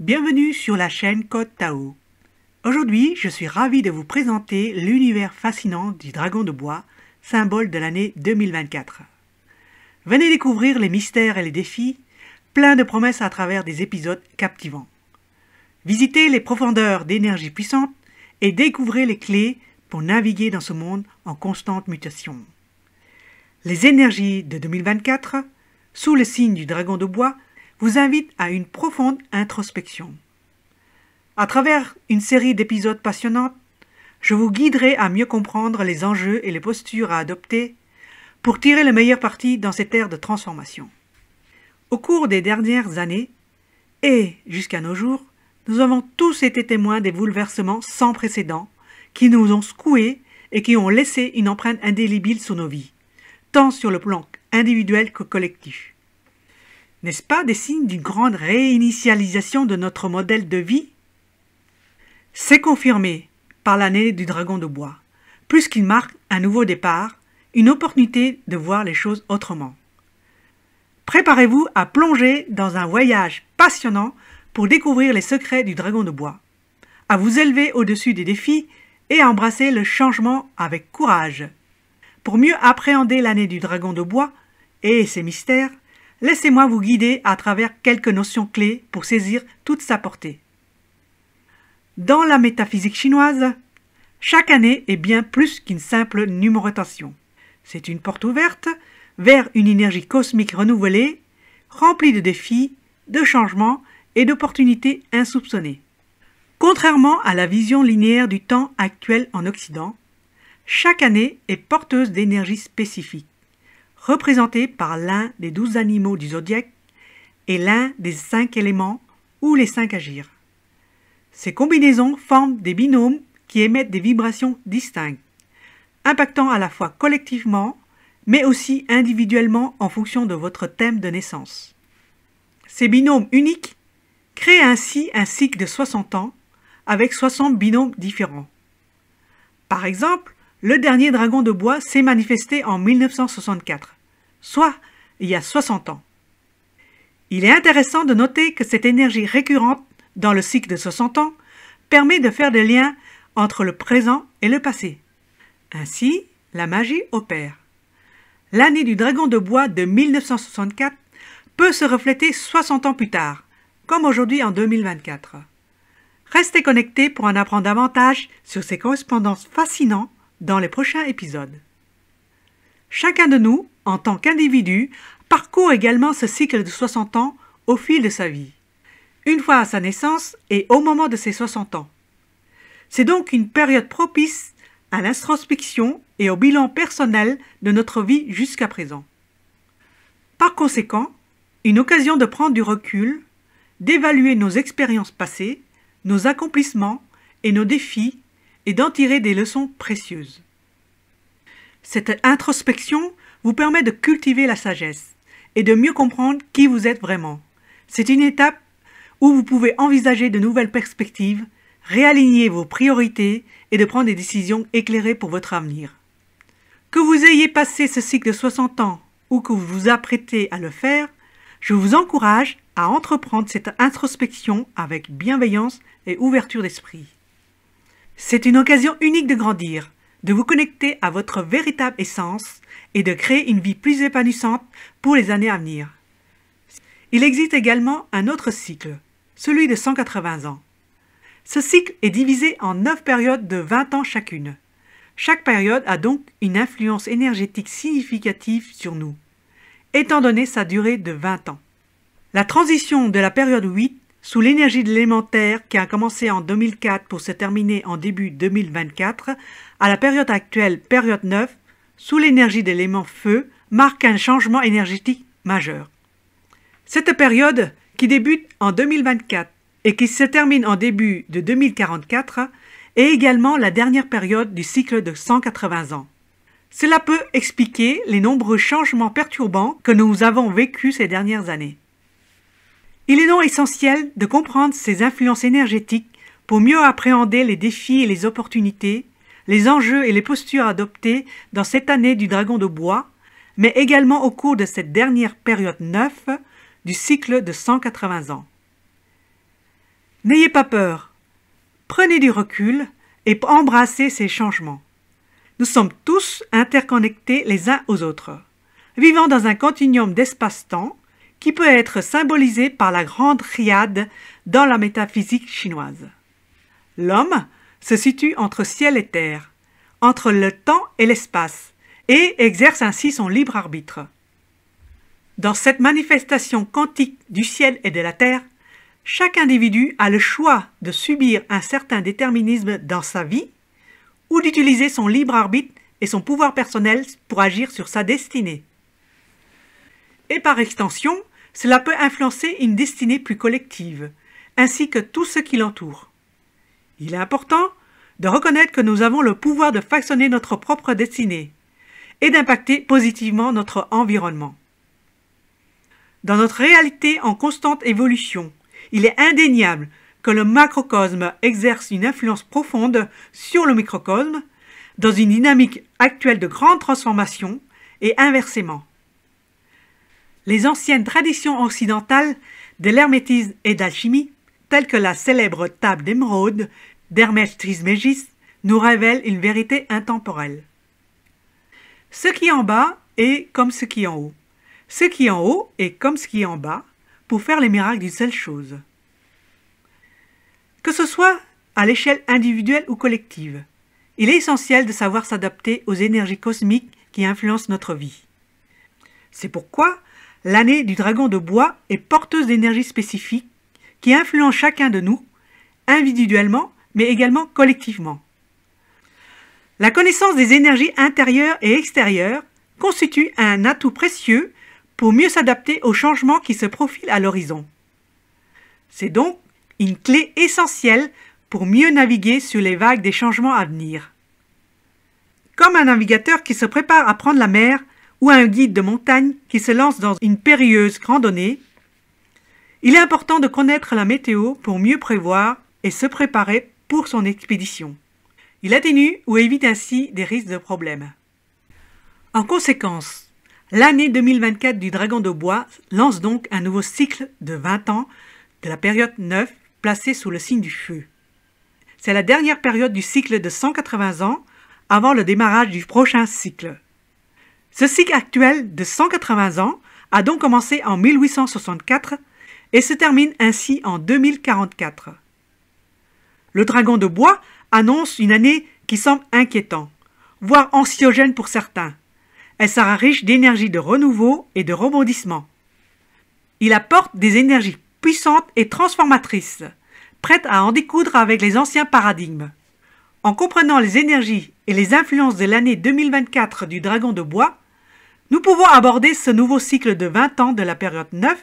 Bienvenue sur la chaîne Code Tao. Aujourd'hui, je suis ravi de vous présenter l'univers fascinant du dragon de bois, symbole de l'année 2024. Venez découvrir les mystères et les défis, plein de promesses à travers des épisodes captivants. Visitez les profondeurs d'énergie puissante et découvrez les clés pour naviguer dans ce monde en constante mutation. Les énergies de 2024, sous le signe du dragon de bois, vous invite à une profonde introspection. À travers une série d'épisodes passionnants, je vous guiderai à mieux comprendre les enjeux et les postures à adopter pour tirer le meilleur parti dans cette ère de transformation. Au cours des dernières années, et jusqu'à nos jours, nous avons tous été témoins des bouleversements sans précédent qui nous ont secoués et qui ont laissé une empreinte indélébile sur nos vies, tant sur le plan individuel que collectif. N'est-ce pas des signes d'une grande réinitialisation de notre modèle de vie C'est confirmé par l'année du dragon de bois, puisqu'il marque un nouveau départ, une opportunité de voir les choses autrement. Préparez-vous à plonger dans un voyage passionnant pour découvrir les secrets du dragon de bois, à vous élever au-dessus des défis et à embrasser le changement avec courage. Pour mieux appréhender l'année du dragon de bois et ses mystères, Laissez-moi vous guider à travers quelques notions clés pour saisir toute sa portée. Dans la métaphysique chinoise, chaque année est bien plus qu'une simple numérotation. C'est une porte ouverte vers une énergie cosmique renouvelée, remplie de défis, de changements et d'opportunités insoupçonnées. Contrairement à la vision linéaire du temps actuel en Occident, chaque année est porteuse d'énergie spécifique représenté par l'un des douze animaux du zodiaque et l'un des cinq éléments ou les cinq agir, Ces combinaisons forment des binômes qui émettent des vibrations distinctes, impactant à la fois collectivement mais aussi individuellement en fonction de votre thème de naissance. Ces binômes uniques créent ainsi un cycle de 60 ans avec 60 binômes différents. Par exemple, le dernier dragon de bois s'est manifesté en 1964 soit il y a 60 ans. Il est intéressant de noter que cette énergie récurrente dans le cycle de 60 ans permet de faire des liens entre le présent et le passé. Ainsi, la magie opère. L'année du dragon de bois de 1964 peut se refléter 60 ans plus tard, comme aujourd'hui en 2024. Restez connectés pour en apprendre davantage sur ces correspondances fascinantes dans les prochains épisodes. Chacun de nous, en tant qu'individu, parcourt également ce cycle de 60 ans au fil de sa vie, une fois à sa naissance et au moment de ses 60 ans. C'est donc une période propice à l'introspection et au bilan personnel de notre vie jusqu'à présent. Par conséquent, une occasion de prendre du recul, d'évaluer nos expériences passées, nos accomplissements et nos défis et d'en tirer des leçons précieuses. Cette introspection vous permet de cultiver la sagesse et de mieux comprendre qui vous êtes vraiment. C'est une étape où vous pouvez envisager de nouvelles perspectives, réaligner vos priorités et de prendre des décisions éclairées pour votre avenir. Que vous ayez passé ce cycle de 60 ans ou que vous vous apprêtez à le faire, je vous encourage à entreprendre cette introspection avec bienveillance et ouverture d'esprit. C'est une occasion unique de grandir, de vous connecter à votre véritable essence et de créer une vie plus épanouissante pour les années à venir. Il existe également un autre cycle, celui de 180 ans. Ce cycle est divisé en 9 périodes de 20 ans chacune. Chaque période a donc une influence énergétique significative sur nous, étant donné sa durée de 20 ans. La transition de la période 8 sous l'énergie de l'élémentaire qui a commencé en 2004 pour se terminer en début 2024, à la période actuelle, période 9, sous l'énergie de l'élément feu, marque un changement énergétique majeur. Cette période, qui débute en 2024 et qui se termine en début de 2044, est également la dernière période du cycle de 180 ans. Cela peut expliquer les nombreux changements perturbants que nous avons vécus ces dernières années. Il est donc essentiel de comprendre ces influences énergétiques pour mieux appréhender les défis et les opportunités, les enjeux et les postures adoptées dans cette année du dragon de bois, mais également au cours de cette dernière période neuve du cycle de 180 ans. N'ayez pas peur, prenez du recul et embrassez ces changements. Nous sommes tous interconnectés les uns aux autres, vivant dans un continuum d'espace-temps qui peut être symbolisé par la grande triade dans la métaphysique chinoise. L'homme se situe entre ciel et terre, entre le temps et l'espace, et exerce ainsi son libre arbitre. Dans cette manifestation quantique du ciel et de la terre, chaque individu a le choix de subir un certain déterminisme dans sa vie ou d'utiliser son libre arbitre et son pouvoir personnel pour agir sur sa destinée. Et par extension, cela peut influencer une destinée plus collective, ainsi que tout ce qui l'entoure. Il est important de reconnaître que nous avons le pouvoir de façonner notre propre destinée et d'impacter positivement notre environnement. Dans notre réalité en constante évolution, il est indéniable que le macrocosme exerce une influence profonde sur le microcosme dans une dynamique actuelle de grande transformation et inversement les anciennes traditions occidentales de l'hermétisme et d'alchimie, telles que la célèbre table d'émeraude d'Hermès Trismégis, nous révèlent une vérité intemporelle. Ce qui en bas est comme ce qui est en haut. Ce qui est en haut est comme ce qui est en bas, pour faire les miracles d'une seule chose. Que ce soit à l'échelle individuelle ou collective, il est essentiel de savoir s'adapter aux énergies cosmiques qui influencent notre vie. C'est pourquoi l'année du dragon de bois est porteuse d'énergie spécifique qui influence chacun de nous, individuellement, mais également collectivement. La connaissance des énergies intérieures et extérieures constitue un atout précieux pour mieux s'adapter aux changements qui se profilent à l'horizon. C'est donc une clé essentielle pour mieux naviguer sur les vagues des changements à venir. Comme un navigateur qui se prépare à prendre la mer, ou un guide de montagne qui se lance dans une périlleuse randonnée, il est important de connaître la météo pour mieux prévoir et se préparer pour son expédition. Il atténue ou évite ainsi des risques de problèmes. En conséquence, l'année 2024 du Dragon de Bois lance donc un nouveau cycle de 20 ans de la période 9 placée sous le signe du feu. C'est la dernière période du cycle de 180 ans avant le démarrage du prochain cycle. Ce cycle actuel de 180 ans a donc commencé en 1864 et se termine ainsi en 2044. Le dragon de bois annonce une année qui semble inquiétante, voire anxiogène pour certains. Elle sera riche d'énergie de renouveau et de rebondissement. Il apporte des énergies puissantes et transformatrices, prêtes à en découdre avec les anciens paradigmes. En comprenant les énergies et les influences de l'année 2024 du dragon de bois, nous pouvons aborder ce nouveau cycle de 20 ans de la période 9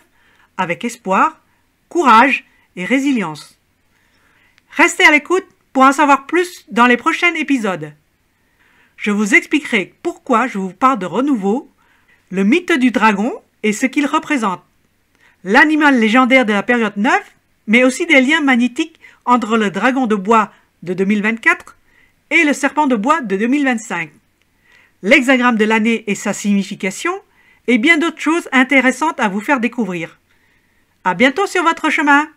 avec espoir, courage et résilience. Restez à l'écoute pour en savoir plus dans les prochains épisodes. Je vous expliquerai pourquoi je vous parle de renouveau, le mythe du dragon et ce qu'il représente, l'animal légendaire de la période 9, mais aussi des liens magnétiques entre le dragon de bois de 2024 et le serpent de bois de 2025 l'hexagramme de l'année et sa signification, et bien d'autres choses intéressantes à vous faire découvrir. À bientôt sur votre chemin!